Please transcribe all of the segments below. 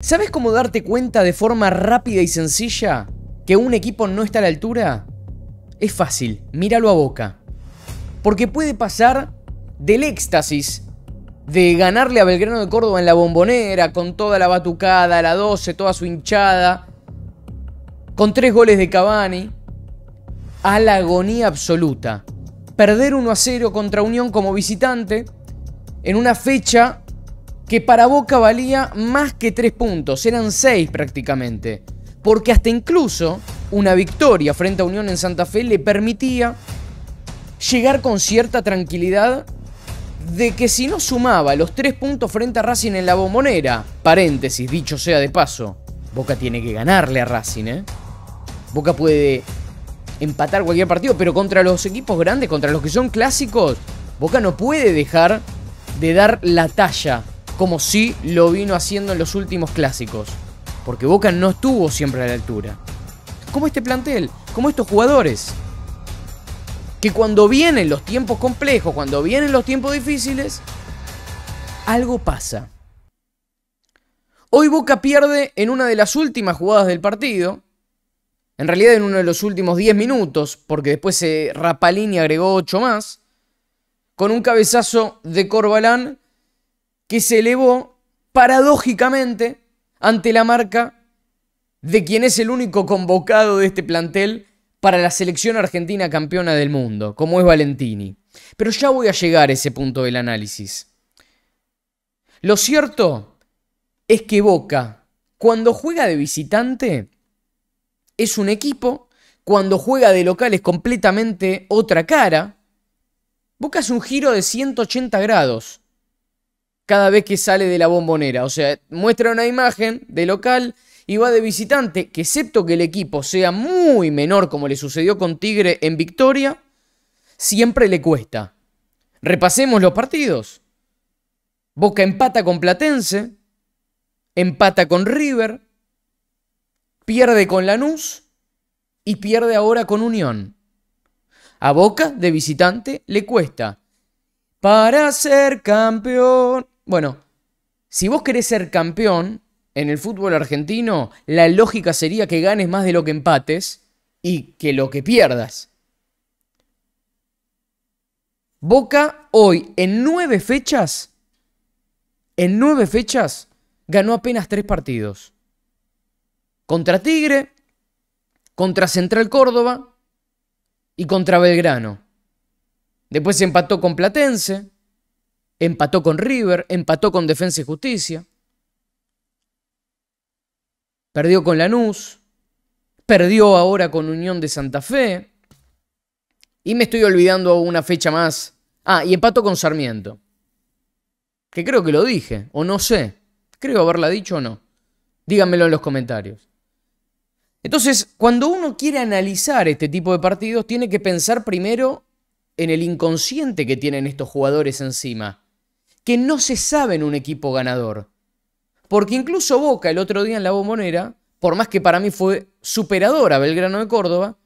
¿Sabes cómo darte cuenta de forma rápida y sencilla que un equipo no está a la altura? Es fácil, míralo a boca. Porque puede pasar del éxtasis de ganarle a Belgrano de Córdoba en la bombonera, con toda la batucada, la 12, toda su hinchada, con tres goles de Cavani, a la agonía absoluta. Perder 1 a 0 contra Unión como visitante en una fecha que para Boca valía más que 3 puntos, eran 6 prácticamente, porque hasta incluso una victoria frente a Unión en Santa Fe le permitía llegar con cierta tranquilidad de que si no sumaba los 3 puntos frente a Racing en la bombonera, paréntesis, dicho sea de paso, Boca tiene que ganarle a Racing, ¿eh? Boca puede empatar cualquier partido, pero contra los equipos grandes, contra los que son clásicos, Boca no puede dejar de dar la talla como si lo vino haciendo en los últimos clásicos, porque Boca no estuvo siempre a la altura. Como este plantel, como estos jugadores, que cuando vienen los tiempos complejos, cuando vienen los tiempos difíciles, algo pasa. Hoy Boca pierde en una de las últimas jugadas del partido, en realidad en uno de los últimos 10 minutos, porque después se Rapalini agregó 8 más, con un cabezazo de Corbalán que se elevó paradójicamente ante la marca de quien es el único convocado de este plantel para la selección argentina campeona del mundo, como es Valentini. Pero ya voy a llegar a ese punto del análisis. Lo cierto es que Boca, cuando juega de visitante, es un equipo, cuando juega de local es completamente otra cara. Boca es un giro de 180 grados cada vez que sale de la bombonera. O sea, muestra una imagen de local y va de visitante, que excepto que el equipo sea muy menor como le sucedió con Tigre en Victoria, siempre le cuesta. Repasemos los partidos. Boca empata con Platense, empata con River, pierde con Lanús y pierde ahora con Unión. A Boca de visitante le cuesta. Para ser campeón bueno, si vos querés ser campeón en el fútbol argentino, la lógica sería que ganes más de lo que empates y que lo que pierdas. Boca hoy en nueve fechas, en nueve fechas, ganó apenas tres partidos. Contra Tigre, contra Central Córdoba y contra Belgrano. Después se empató con Platense, empató con River, empató con Defensa y Justicia, perdió con Lanús, perdió ahora con Unión de Santa Fe, y me estoy olvidando una fecha más. Ah, y empató con Sarmiento, que creo que lo dije, o no sé, creo haberla dicho o no. Díganmelo en los comentarios. Entonces, cuando uno quiere analizar este tipo de partidos, tiene que pensar primero en el inconsciente que tienen estos jugadores encima que no se sabe en un equipo ganador. Porque incluso Boca el otro día en la bombonera, por más que para mí fue superadora Belgrano de Córdoba,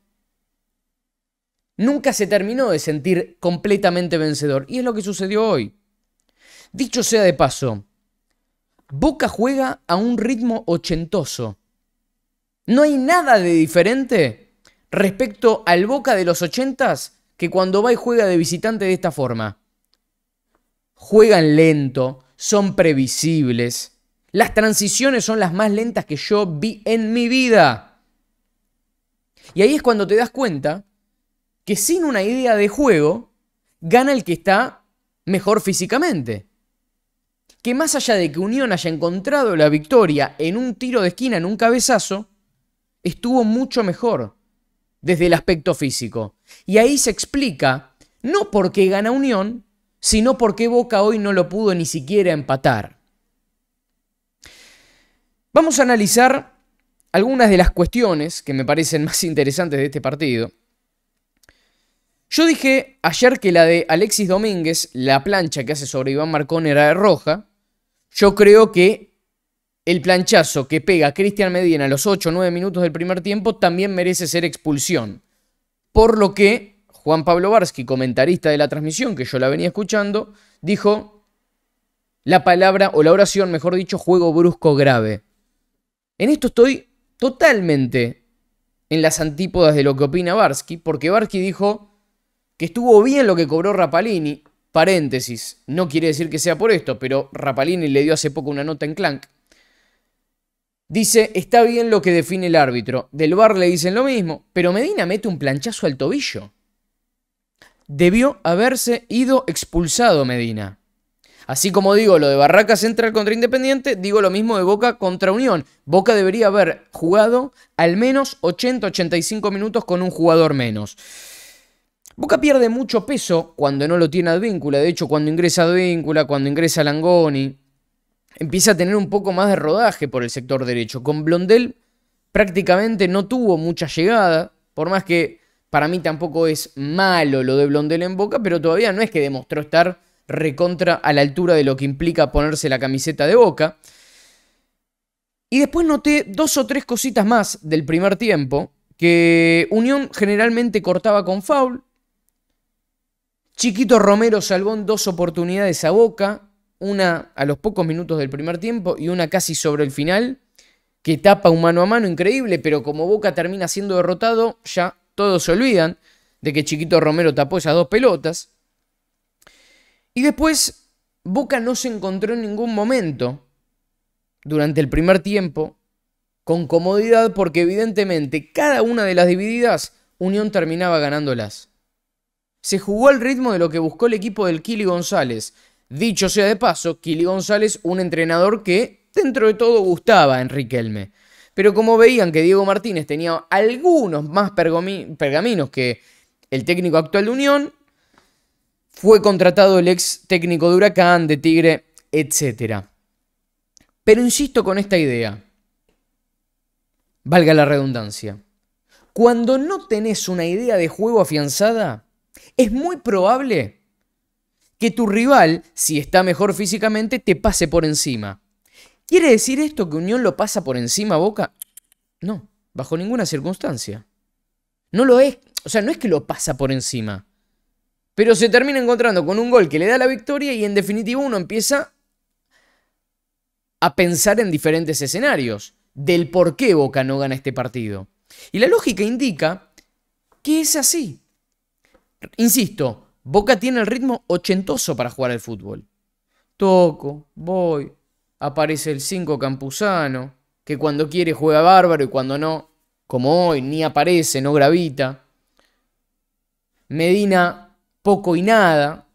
nunca se terminó de sentir completamente vencedor. Y es lo que sucedió hoy. Dicho sea de paso, Boca juega a un ritmo ochentoso. No hay nada de diferente respecto al Boca de los ochentas que cuando va y juega de visitante de esta forma juegan lento, son previsibles. Las transiciones son las más lentas que yo vi en mi vida. Y ahí es cuando te das cuenta que sin una idea de juego, gana el que está mejor físicamente. Que más allá de que Unión haya encontrado la victoria en un tiro de esquina, en un cabezazo, estuvo mucho mejor desde el aspecto físico. Y ahí se explica, no porque gana Unión, sino porque Boca hoy no lo pudo ni siquiera empatar. Vamos a analizar algunas de las cuestiones que me parecen más interesantes de este partido. Yo dije ayer que la de Alexis Domínguez, la plancha que hace sobre Iván Marcon era de roja. Yo creo que el planchazo que pega Cristian Medina a los 8 o 9 minutos del primer tiempo también merece ser expulsión. Por lo que Juan Pablo Varsky, comentarista de la transmisión, que yo la venía escuchando, dijo la palabra, o la oración, mejor dicho, juego brusco grave. En esto estoy totalmente en las antípodas de lo que opina Varsky, porque Varsky dijo que estuvo bien lo que cobró Rapalini, paréntesis, no quiere decir que sea por esto, pero Rapalini le dio hace poco una nota en Clank, Dice, está bien lo que define el árbitro. Del bar le dicen lo mismo, pero Medina mete un planchazo al tobillo debió haberse ido expulsado Medina. Así como digo lo de Barraca Central contra Independiente, digo lo mismo de Boca contra Unión. Boca debería haber jugado al menos 80-85 minutos con un jugador menos. Boca pierde mucho peso cuando no lo tiene Advíncula. De hecho, cuando ingresa Advíncula, cuando ingresa Langoni, empieza a tener un poco más de rodaje por el sector derecho. Con Blondel prácticamente no tuvo mucha llegada, por más que para mí tampoco es malo lo de Blondel en Boca, pero todavía no es que demostró estar recontra a la altura de lo que implica ponerse la camiseta de Boca. Y después noté dos o tres cositas más del primer tiempo, que Unión generalmente cortaba con foul. Chiquito Romero salvó en dos oportunidades a Boca, una a los pocos minutos del primer tiempo y una casi sobre el final, que tapa un mano a mano increíble, pero como Boca termina siendo derrotado, ya todos se olvidan de que Chiquito Romero tapó esas dos pelotas. Y después Boca no se encontró en ningún momento durante el primer tiempo con comodidad porque evidentemente cada una de las divididas Unión terminaba ganándolas. Se jugó al ritmo de lo que buscó el equipo del Kili González. Dicho sea de paso, Kili González, un entrenador que dentro de todo gustaba a Enrique Elme. Pero como veían que Diego Martínez tenía algunos más pergaminos que el técnico actual de Unión, fue contratado el ex técnico de Huracán, de Tigre, etc. Pero insisto con esta idea, valga la redundancia. Cuando no tenés una idea de juego afianzada, es muy probable que tu rival, si está mejor físicamente, te pase por encima. ¿Quiere decir esto que Unión lo pasa por encima a Boca? No, bajo ninguna circunstancia. No lo es, o sea, no es que lo pasa por encima. Pero se termina encontrando con un gol que le da la victoria y en definitiva uno empieza a pensar en diferentes escenarios del por qué Boca no gana este partido. Y la lógica indica que es así. Insisto, Boca tiene el ritmo ochentoso para jugar al fútbol. Toco, voy, aparece el 5 Campuzano, que cuando quiere juega bárbaro y cuando no, como hoy, ni aparece, no gravita. Medina, poco y nada,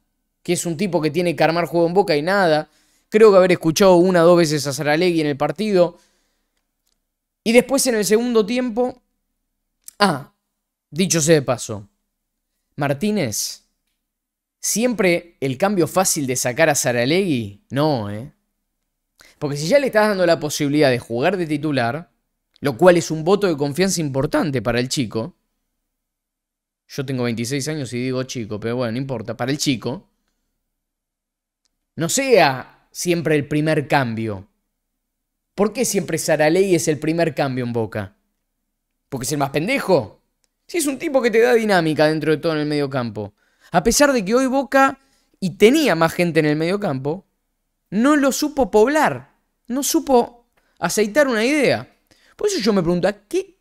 que es un tipo que tiene que armar juego en boca y nada. Creo que haber escuchado una o dos veces a Saralegui en el partido. Y después en el segundo tiempo. Ah, dicho sea de paso. Martínez. Siempre el cambio fácil de sacar a Saralegui. No, ¿eh? Porque si ya le estás dando la posibilidad de jugar de titular, lo cual es un voto de confianza importante para el chico, yo tengo 26 años y digo chico, pero bueno, no importa, para el chico, no sea siempre el primer cambio. ¿Por qué siempre Saraley es el primer cambio en Boca? ¿Porque es el más pendejo? Si es un tipo que te da dinámica dentro de todo en el medio campo. A pesar de que hoy Boca, y tenía más gente en el medio campo, no lo supo poblar, no supo aceitar una idea. Por eso yo me pregunto, ¿a qué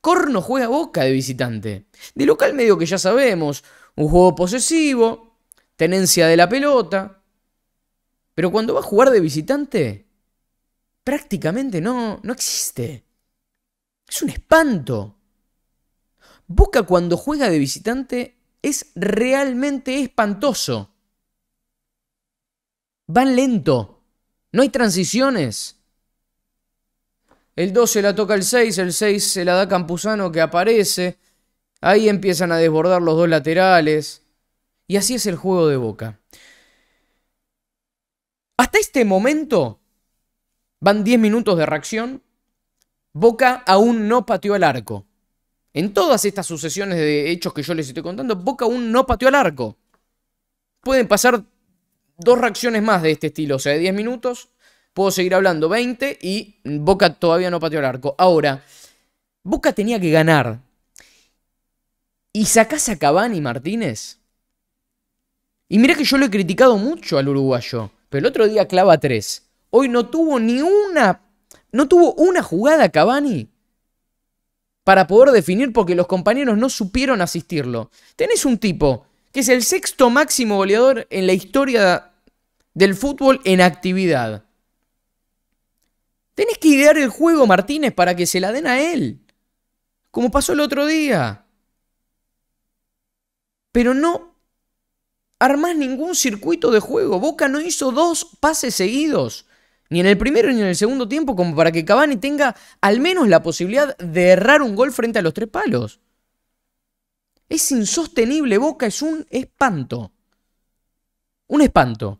corno juega Boca de visitante? De local medio que ya sabemos, un juego posesivo, tenencia de la pelota, pero cuando va a jugar de visitante, prácticamente no, no existe. Es un espanto. Boca cuando juega de visitante es realmente espantoso. Van lento. No hay transiciones. El 2 se la toca el 6, el 6 se la da Campuzano que aparece. Ahí empiezan a desbordar los dos laterales. Y así es el juego de Boca. Hasta este momento van 10 minutos de reacción. Boca aún no pateó al arco. En todas estas sucesiones de hechos que yo les estoy contando, Boca aún no pateó al arco. Pueden pasar dos reacciones más de este estilo, o sea, de 10 minutos, puedo seguir hablando 20 y Boca todavía no pateó el arco. Ahora, Boca tenía que ganar. Y sacás a Cabani Martínez. Y mira que yo lo he criticado mucho al uruguayo, pero el otro día clava 3. Hoy no tuvo ni una no tuvo una jugada Cabani para poder definir porque los compañeros no supieron asistirlo. Tenés un tipo que es el sexto máximo goleador en la historia del fútbol en actividad. Tenés que idear el juego, Martínez, para que se la den a él. Como pasó el otro día. Pero no armás ningún circuito de juego. Boca no hizo dos pases seguidos. Ni en el primero ni en el segundo tiempo, como para que Cavani tenga al menos la posibilidad de errar un gol frente a los tres palos. Es insostenible, Boca es un espanto. Un espanto.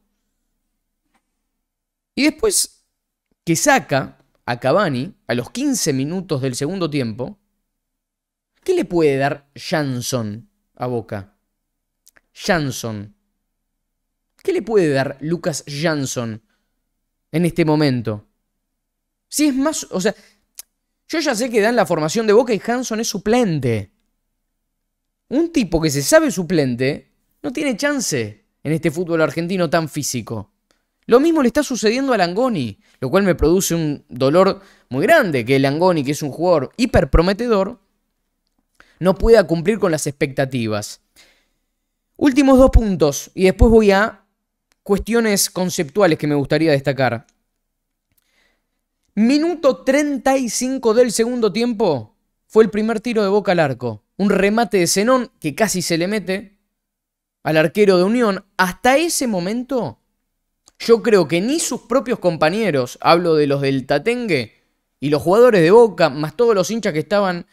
Y después que saca a Cavani a los 15 minutos del segundo tiempo, ¿qué le puede dar Jansson a Boca? Jansson. ¿Qué le puede dar Lucas Jansson en este momento? Si es más, o sea, yo ya sé que dan la formación de Boca y Jansson es suplente. Un tipo que se sabe suplente no tiene chance en este fútbol argentino tan físico. Lo mismo le está sucediendo a Langoni, lo cual me produce un dolor muy grande que Langoni, que es un jugador hiperprometedor, prometedor, no pueda cumplir con las expectativas. Últimos dos puntos y después voy a cuestiones conceptuales que me gustaría destacar. Minuto 35 del segundo tiempo fue el primer tiro de boca al arco un remate de Zenón que casi se le mete al arquero de Unión. Hasta ese momento, yo creo que ni sus propios compañeros, hablo de los del Tatengue y los jugadores de Boca, más todos los hinchas que estaban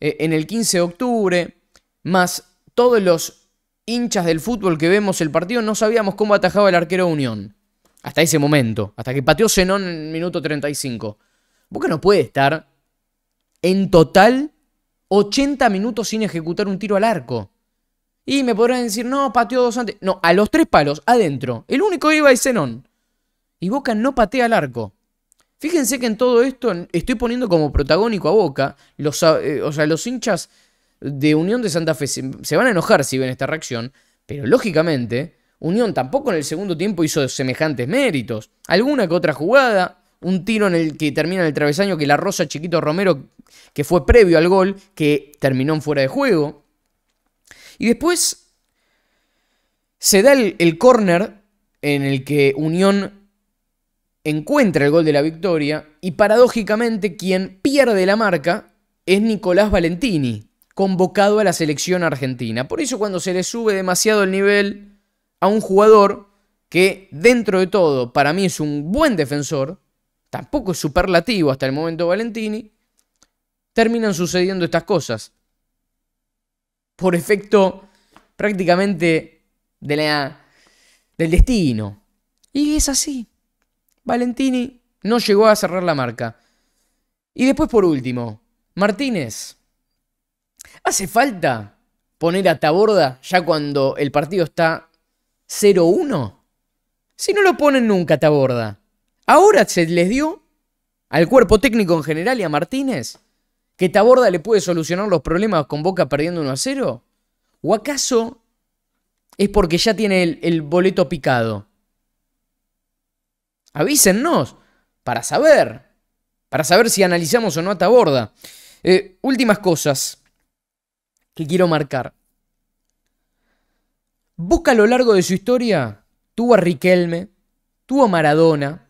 eh, en el 15 de octubre, más todos los hinchas del fútbol que vemos el partido, no sabíamos cómo atajaba el arquero de Unión. Hasta ese momento, hasta que pateó Zenón en el minuto 35. Boca no puede estar en total 80 minutos sin ejecutar un tiro al arco. Y me podrán decir, no, pateó dos antes. No, a los tres palos, adentro. El único iba es Zenón. Y Boca no patea al arco. Fíjense que en todo esto estoy poniendo como protagónico a Boca. Los, eh, o sea, los hinchas de Unión de Santa Fe se, van a enojar si ven esta reacción. Pero lógicamente, Unión tampoco en el segundo tiempo hizo semejantes méritos. Alguna que otra jugada, un tiro en el que termina el travesaño que la rosa Chiquito Romero que fue previo al gol, que terminó en fuera de juego. Y después se da el, el córner en el que Unión encuentra el gol de la victoria y paradójicamente quien pierde la marca es Nicolás Valentini, convocado a la selección argentina. Por eso cuando se le sube demasiado el nivel a un jugador que dentro de todo para mí es un buen defensor, tampoco es superlativo hasta el momento Valentini, terminan sucediendo estas cosas. Por efecto prácticamente de la, del destino. Y es así. Valentini no llegó a cerrar la marca. Y después por último, Martínez. ¿Hace falta poner a Taborda ya cuando el partido está 0-1? Si no lo ponen nunca a Taborda. Ahora se les dio al cuerpo técnico en general y a Martínez ¿Que Taborda le puede solucionar los problemas con Boca perdiendo 1 a 0? ¿O acaso es porque ya tiene el, boleto picado? Avísennos para saber, para saber si analizamos o no a Taborda. Eh, últimas cosas que quiero marcar. Boca a lo largo de su historia tuvo a Riquelme, tuvo a Maradona,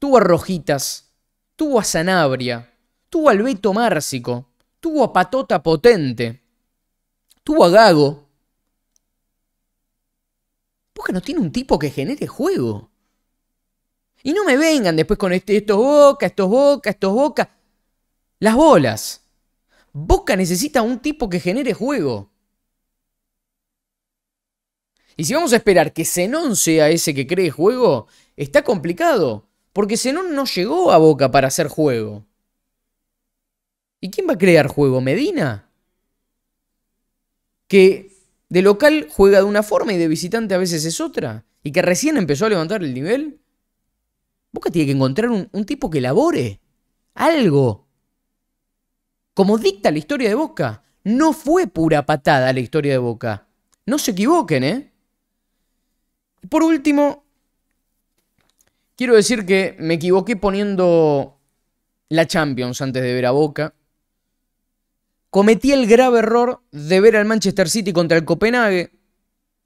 tuvo a Rojitas, tuvo a Sanabria, Tuvo al Beto Márcico, tuvo a Patota Potente, tuvo a Gago. Boca no tiene un tipo que genere juego. Y no me vengan después con este, estos Boca, estos Boca, estos Boca. Las bolas. Boca necesita un tipo que genere juego. Y si vamos a esperar que Zenón sea ese que cree juego, está complicado. Porque Zenón no llegó a Boca para hacer juego. ¿Y quién va a crear juego? ¿Medina? Que de local juega de una forma y de visitante a veces es otra. Y que recién empezó a levantar el nivel. Boca tiene que encontrar un, tipo que labore. Algo. Como dicta la historia de Boca. No fue pura patada la historia de Boca. No se equivoquen, ¿eh? Por último, quiero decir que me equivoqué poniendo la Champions antes de ver a Boca cometí el grave error de ver al Manchester City contra el Copenhague.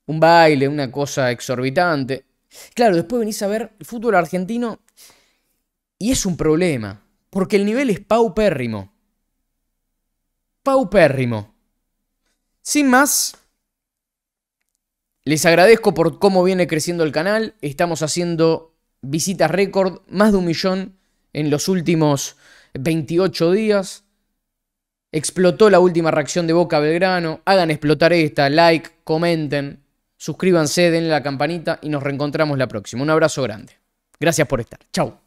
Un baile, una cosa exorbitante. Claro, después venís a ver el fútbol argentino y es un problema, porque el nivel es paupérrimo. Paupérrimo. Sin más, les agradezco por cómo viene creciendo el canal. Estamos haciendo visitas récord, más de un millón en los últimos 28 días. Explotó la última reacción de Boca Belgrano. Hagan explotar esta, like, comenten, suscríbanse, denle la campanita y nos reencontramos la próxima. Un abrazo grande. Gracias por estar. Chau.